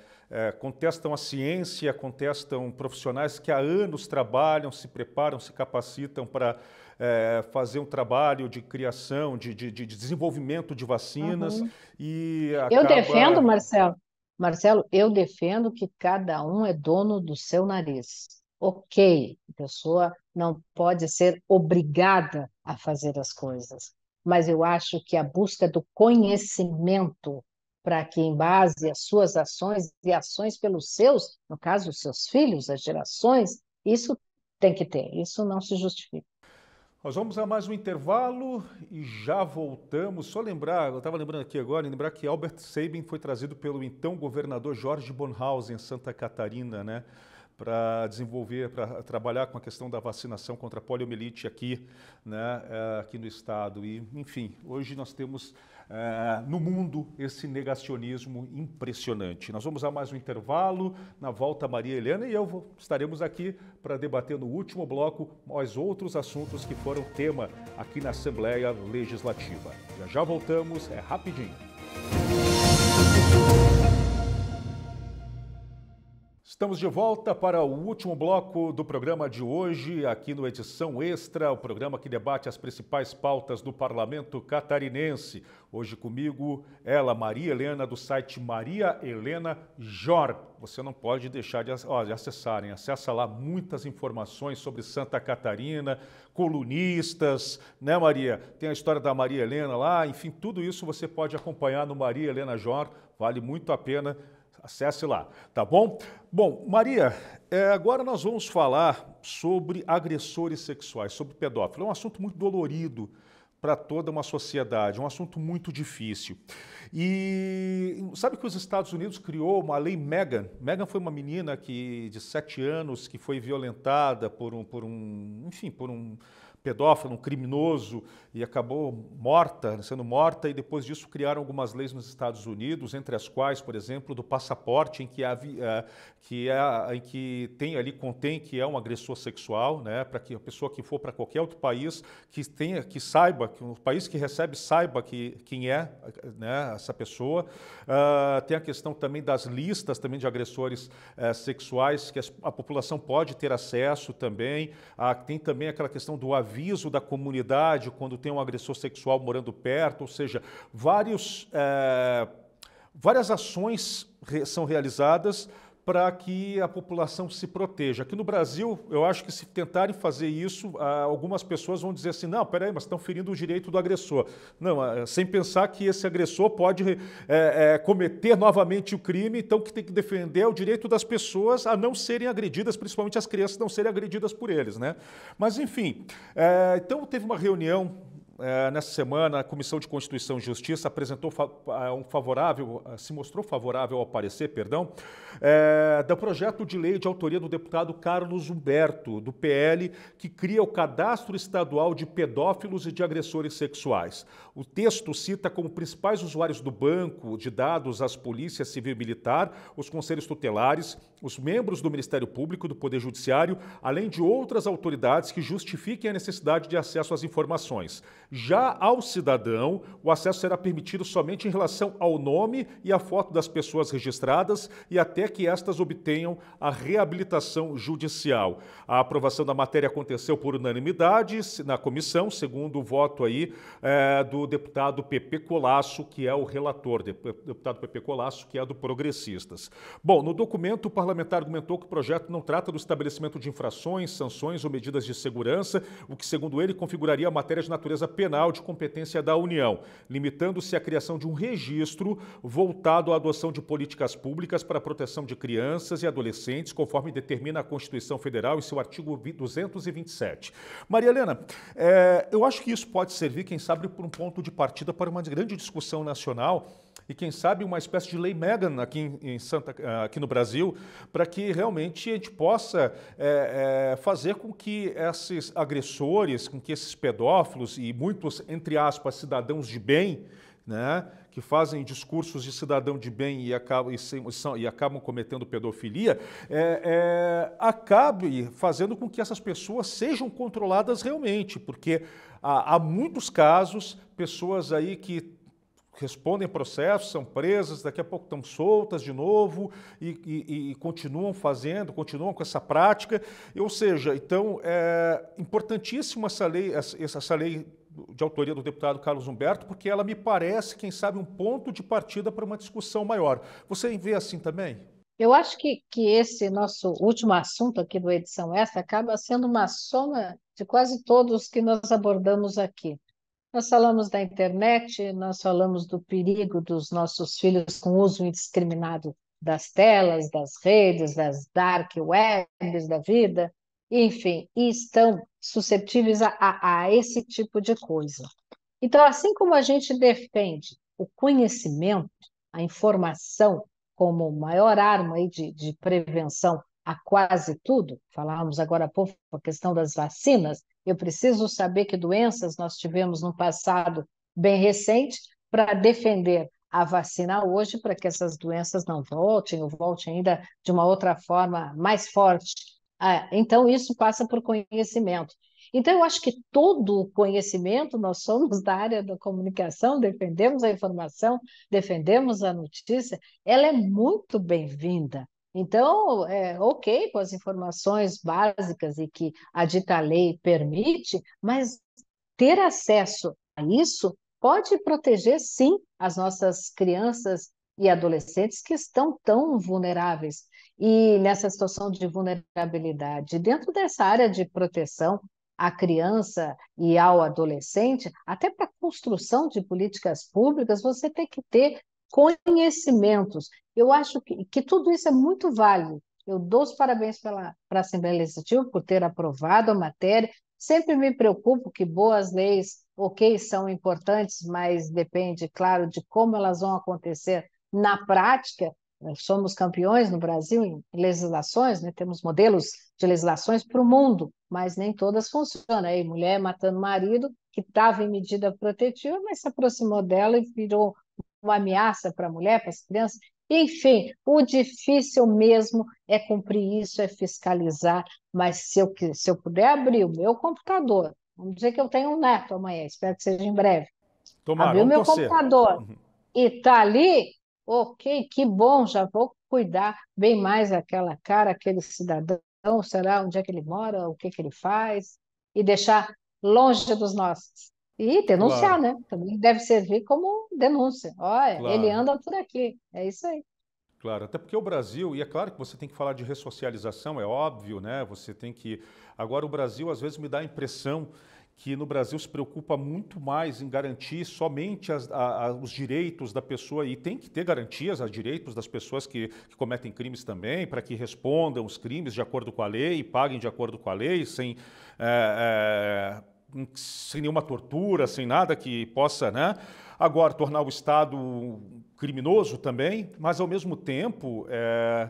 é, contestam a ciência, contestam profissionais que há anos trabalham, se preparam, se capacitam para é, fazer um trabalho de criação, de, de, de desenvolvimento de vacinas. Uhum. E acaba... Eu defendo, Marcelo. Marcelo, eu defendo que cada um é dono do seu nariz. Ok, a pessoa não pode ser obrigada a fazer as coisas, mas eu acho que a busca do conhecimento para que em base as suas ações e ações pelos seus, no caso, os seus filhos, as gerações, isso tem que ter, isso não se justifica. Nós vamos a mais um intervalo e já voltamos. Só lembrar, eu estava lembrando aqui agora, lembrar que Albert Sabin foi trazido pelo então governador Jorge Bonhausen, em Santa Catarina, né? para desenvolver, para trabalhar com a questão da vacinação contra a poliomielite aqui, né, é, aqui no estado. E, enfim, hoje nós temos é, no mundo esse negacionismo impressionante. Nós vamos a mais um intervalo, na volta Maria Helena e eu vou, estaremos aqui para debater no último bloco mais outros assuntos que foram tema aqui na Assembleia Legislativa. Já já voltamos, é rapidinho. Estamos de volta para o último bloco do programa de hoje, aqui no Edição Extra, o programa que debate as principais pautas do parlamento catarinense. Hoje comigo, ela, Maria Helena, do site Maria Helena Jor. Você não pode deixar de, ó, de acessarem. Acessa lá muitas informações sobre Santa Catarina, colunistas, né, Maria? Tem a história da Maria Helena lá, enfim, tudo isso você pode acompanhar no Maria Helena Jor. Vale muito a pena Acesse lá, tá bom? Bom, Maria, é, agora nós vamos falar sobre agressores sexuais, sobre pedófilo. É um assunto muito dolorido para toda uma sociedade, é um assunto muito difícil. E sabe que os Estados Unidos criou uma lei Megan. Megan foi uma menina que de sete anos que foi violentada por um, por um, enfim, por um pedófilo, um criminoso, e acabou morta, sendo morta, e depois disso criaram algumas leis nos Estados Unidos, entre as quais, por exemplo, do passaporte, em que, há, eh, que, há, é, em que tem ali, contém que é um agressor sexual, né, para que a pessoa que for para qualquer outro país, que tenha, que saiba, que o país que recebe saiba que, quem é né, essa pessoa. Uh, tem a questão também das listas também de agressores uh, sexuais, que a, a população pode ter acesso também. Uh, tem também aquela questão do aviso aviso da comunidade quando tem um agressor sexual morando perto, ou seja, vários, é, várias ações são realizadas para que a população se proteja. Aqui no Brasil, eu acho que se tentarem fazer isso, algumas pessoas vão dizer assim: não, peraí, mas estão ferindo o direito do agressor. Não, sem pensar que esse agressor pode é, é, cometer novamente o crime, então que tem que defender é o direito das pessoas a não serem agredidas, principalmente as crianças não serem agredidas por eles. Né? Mas, enfim, é, então teve uma reunião é, nessa semana, a Comissão de Constituição e Justiça apresentou fa um favorável, ah, se mostrou favorável ao parecer, perdão, é, do projeto de lei de autoria do deputado Carlos Humberto, do PL, que cria o cadastro estadual de pedófilos e de agressores sexuais. O texto cita como principais usuários do banco de dados as polícias civil e militar, os conselhos tutelares, os membros do Ministério Público, do Poder Judiciário, além de outras autoridades que justifiquem a necessidade de acesso às informações. Já ao cidadão, o acesso será permitido somente em relação ao nome e à foto das pessoas registradas e até que estas obtenham a reabilitação judicial. A aprovação da matéria aconteceu por unanimidade na comissão, segundo o voto aí é, do deputado PP Colasso, que é o relator, deputado PP Colasso, que é do Progressistas. Bom, no documento parlamento parlamentar argumentou que o projeto não trata do estabelecimento de infrações, sanções ou medidas de segurança, o que, segundo ele, configuraria a matéria de natureza penal de competência da União, limitando-se à criação de um registro voltado à adoção de políticas públicas para a proteção de crianças e adolescentes, conforme determina a Constituição Federal em seu artigo 227. Maria Helena, é, eu acho que isso pode servir, quem sabe, por um ponto de partida para uma grande discussão nacional e, quem sabe, uma espécie de lei Megan aqui, em, em Santa, eh, aqui no Brasil, para que realmente a gente possa é, é, fazer com que esses agressores, com que esses pedófilos e muitos, entre aspas, cidadãos de bem, né, que fazem discursos de cidadão de bem e acabam, e são, e acabam cometendo pedofilia, é, é, acabe fazendo com que essas pessoas sejam controladas realmente, porque há, há muitos casos, pessoas aí que respondem processos, são presas, daqui a pouco estão soltas de novo e, e, e continuam fazendo, continuam com essa prática. Ou seja, então é importantíssima essa lei, essa lei de autoria do deputado Carlos Humberto, porque ela me parece, quem sabe, um ponto de partida para uma discussão maior. Você vê assim também? Eu acho que, que esse nosso último assunto aqui do Edição Esta acaba sendo uma soma de quase todos que nós abordamos aqui. Nós falamos da internet, nós falamos do perigo dos nossos filhos com uso indiscriminado das telas, das redes, das dark webs da vida, enfim, e estão suscetíveis a, a, a esse tipo de coisa. Então, assim como a gente defende o conhecimento, a informação como maior arma aí de, de prevenção a quase tudo, falávamos agora há pouco a questão das vacinas, eu preciso saber que doenças nós tivemos no passado bem recente para defender a vacina hoje para que essas doenças não voltem ou voltem ainda de uma outra forma mais forte. Ah, então, isso passa por conhecimento. Então, eu acho que todo o conhecimento, nós somos da área da comunicação, defendemos a informação, defendemos a notícia, ela é muito bem-vinda. Então, é, ok com as informações básicas e que a dita lei permite, mas ter acesso a isso pode proteger, sim, as nossas crianças e adolescentes que estão tão vulneráveis e nessa situação de vulnerabilidade. Dentro dessa área de proteção à criança e ao adolescente, até para a construção de políticas públicas, você tem que ter conhecimentos. Eu acho que, que tudo isso é muito válido. Eu dou os parabéns para a Assembleia Legislativa por ter aprovado a matéria. Sempre me preocupo que boas leis, ok, são importantes, mas depende, claro, de como elas vão acontecer na prática. somos campeões no Brasil em legislações, né? temos modelos de legislações para o mundo, mas nem todas funcionam. Aí, mulher matando marido, que estava em medida protetiva, mas se aproximou dela e virou uma ameaça para a mulher, para as crianças. Enfim, o difícil mesmo é cumprir isso, é fiscalizar, mas se eu, se eu puder abrir o meu computador, vamos dizer que eu tenho um neto amanhã, espero que seja em breve. Tomara, abrir o meu torcer. computador uhum. e tá ali, ok, que bom, já vou cuidar bem mais daquela cara, aquele cidadão, será onde é que ele mora, o que, que ele faz, e deixar longe dos nossos. E denunciar, claro. né? Também deve servir como denúncia. Olha, claro. ele anda por aqui. É isso aí. Claro, até porque o Brasil, e é claro que você tem que falar de ressocialização, é óbvio, né? Você tem que. Agora, o Brasil, às vezes, me dá a impressão que no Brasil se preocupa muito mais em garantir somente as, a, a, os direitos da pessoa, e tem que ter garantias a direitos das pessoas que, que cometem crimes também, para que respondam os crimes de acordo com a lei, paguem de acordo com a lei, sem. É, é sem nenhuma tortura, sem nada que possa, né? Agora, tornar o Estado criminoso também, mas, ao mesmo tempo, é,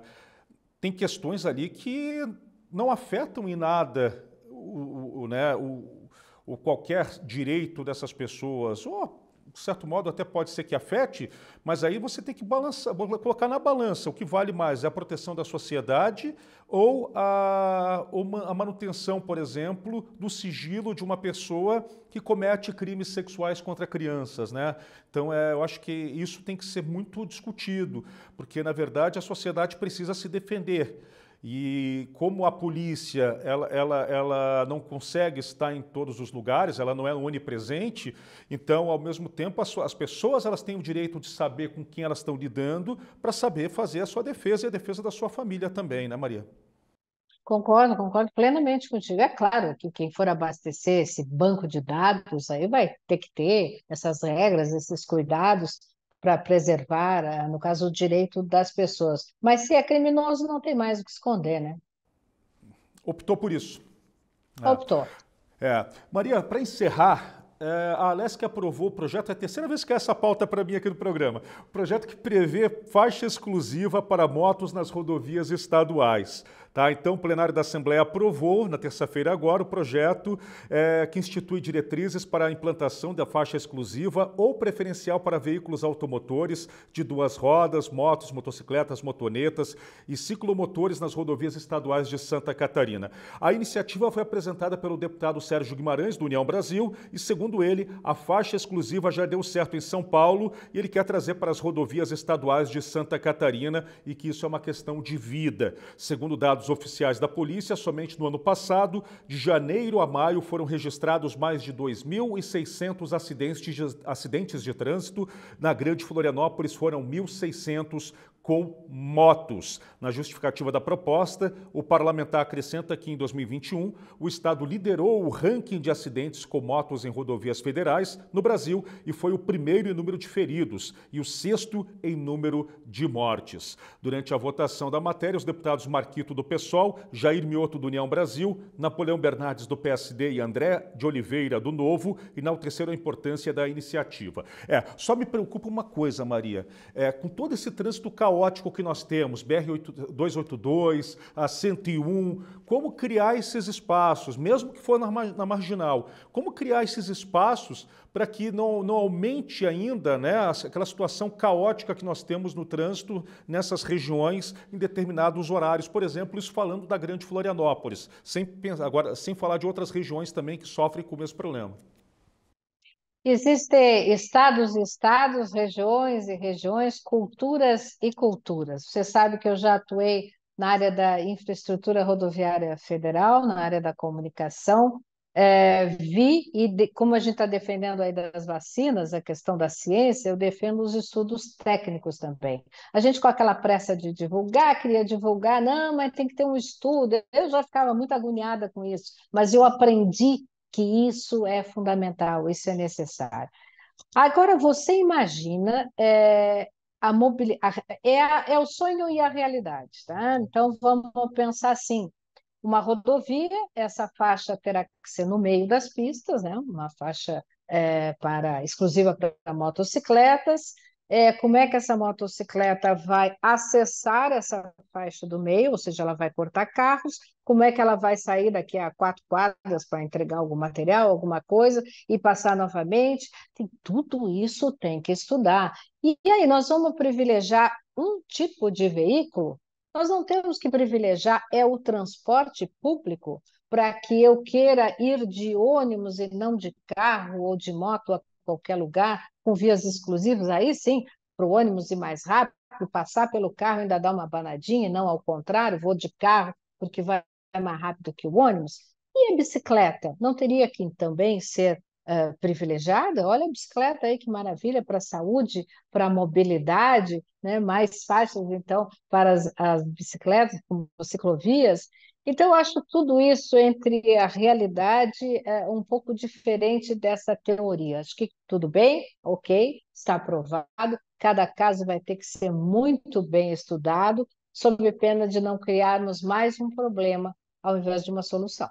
tem questões ali que não afetam em nada o, o, né, o, o qualquer direito dessas pessoas, ou de certo modo, até pode ser que afete, mas aí você tem que balançar, colocar na balança o que vale mais, é a proteção da sociedade ou a, a manutenção, por exemplo, do sigilo de uma pessoa que comete crimes sexuais contra crianças. Né? Então, é, eu acho que isso tem que ser muito discutido, porque, na verdade, a sociedade precisa se defender. E como a polícia ela, ela, ela não consegue estar em todos os lugares, ela não é onipresente, então, ao mesmo tempo, as, as pessoas elas têm o direito de saber com quem elas estão lidando para saber fazer a sua defesa e a defesa da sua família também, né, Maria? Concordo, concordo plenamente contigo. É claro que quem for abastecer esse banco de dados aí vai ter que ter essas regras, esses cuidados, para preservar, eh, no caso, o direito das pessoas. Mas se é criminoso, não tem mais o que esconder, né? Optou por isso. É. Optou. É. Maria, para encerrar, é, a Alesc aprovou o projeto, é a terceira vez que é essa pauta para mim aqui no programa, O projeto que prevê faixa exclusiva para motos nas rodovias estaduais. Tá? Então, o plenário da Assembleia aprovou, na terça-feira agora, o projeto é, que institui diretrizes para a implantação da faixa exclusiva ou preferencial para veículos automotores de duas rodas, motos, motocicletas, motonetas e ciclomotores nas rodovias estaduais de Santa Catarina. A iniciativa foi apresentada pelo deputado Sérgio Guimarães, do União Brasil, e, segundo ele, a faixa exclusiva já deu certo em São Paulo e ele quer trazer para as rodovias estaduais de Santa Catarina e que isso é uma questão de vida. Segundo dados dados oficiais da polícia, somente no ano passado, de janeiro a maio, foram registrados mais de 2.600 acidentes, de, acidentes de trânsito. Na Grande Florianópolis foram 1.600 com motos. Na justificativa da proposta, o parlamentar acrescenta que em 2021 o Estado liderou o ranking de acidentes com motos em rodovias federais no Brasil e foi o primeiro em número de feridos e o sexto em número de mortes. Durante a votação da matéria, os deputados Marquito do PSOL, Jair Mioto do União Brasil, Napoleão Bernardes do PSD e André de Oliveira do Novo enalteceram a importância da iniciativa. É, só me preocupa uma coisa, Maria. É, com todo esse trânsito caótico, caótico que nós temos, BR-282, a 101, como criar esses espaços, mesmo que for na, na marginal, como criar esses espaços para que não, não aumente ainda né, aquela situação caótica que nós temos no trânsito nessas regiões em determinados horários. Por exemplo, isso falando da Grande Florianópolis, sem, agora, sem falar de outras regiões também que sofrem com o mesmo problema. Existem estados e estados, regiões e regiões, culturas e culturas. Você sabe que eu já atuei na área da infraestrutura rodoviária federal, na área da comunicação, é, vi, e de, como a gente está defendendo aí das vacinas, a questão da ciência, eu defendo os estudos técnicos também. A gente com aquela pressa de divulgar, queria divulgar, não, mas tem que ter um estudo. Eu já ficava muito agoniada com isso, mas eu aprendi que isso é fundamental, isso é necessário. Agora, você imagina é, a mobilidade, é, é o sonho e a realidade, tá? Então, vamos pensar assim, uma rodovia, essa faixa terá que ser no meio das pistas, né? uma faixa é, para exclusiva para motocicletas. É, como é que essa motocicleta vai acessar essa faixa do meio, ou seja, ela vai cortar carros, como é que ela vai sair daqui a quatro quadras para entregar algum material, alguma coisa, e passar novamente. Tem, tudo isso tem que estudar. E, e aí, nós vamos privilegiar um tipo de veículo? Nós não temos que privilegiar é o transporte público para que eu queira ir de ônibus e não de carro ou de moto a qualquer lugar, com vias exclusivas, aí sim, para o ônibus ir mais rápido, passar pelo carro ainda dar uma banadinha, não ao contrário, vou de carro porque vai é mais rápido que o ônibus? E a bicicleta? Não teria que também então, ser uh, privilegiada? Olha a bicicleta aí, que maravilha para a saúde, para a mobilidade, né? mais fáceis, então, para as, as bicicletas, como ciclovias. Então, eu acho tudo isso entre a realidade é, um pouco diferente dessa teoria. Acho que tudo bem, ok, está aprovado. Cada caso vai ter que ser muito bem estudado, sob pena de não criarmos mais um problema ao invés de uma solução.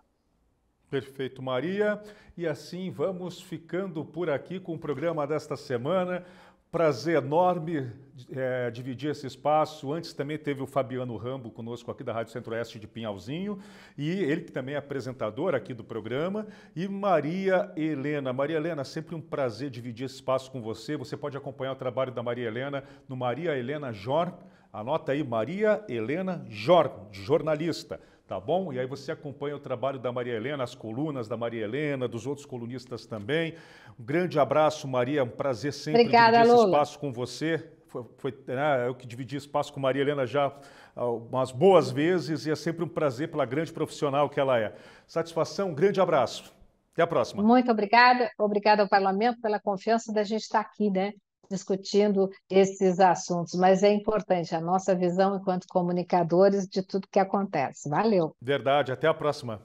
Perfeito, Maria. E assim vamos ficando por aqui com o programa desta semana. Prazer enorme é, dividir esse espaço. Antes também teve o Fabiano Rambo conosco aqui da Rádio Centro-Oeste de Pinhalzinho, e ele que também é apresentador aqui do programa, e Maria Helena. Maria Helena, sempre um prazer dividir esse espaço com você. Você pode acompanhar o trabalho da Maria Helena no Maria Helena Jor. Anota aí, Maria Helena Jor, jornalista tá bom? E aí você acompanha o trabalho da Maria Helena, as colunas da Maria Helena, dos outros colunistas também. Um grande abraço, Maria, é um prazer sempre Obrigada, dividir Lula. esse espaço com você. Foi, foi né, eu é que dividi espaço com Maria Helena já ah, umas boas vezes e é sempre um prazer pela grande profissional que ela é. Satisfação, um grande abraço. Até a próxima. Muito obrigada. Obrigada ao Parlamento pela confiança da gente estar aqui, né? discutindo esses assuntos, mas é importante a nossa visão enquanto comunicadores de tudo que acontece. Valeu. Verdade, até a próxima.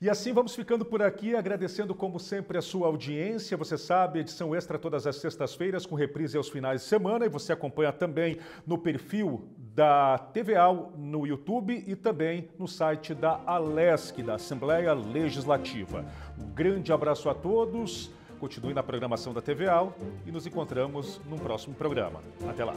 E assim vamos ficando por aqui, agradecendo como sempre a sua audiência. Você sabe, edição extra todas as sextas-feiras, com reprise aos finais de semana. E você acompanha também no perfil da TVAL no YouTube e também no site da ALESC, da Assembleia Legislativa. Um grande abraço a todos. Continue na programação da TVA e nos encontramos num próximo programa. Até lá.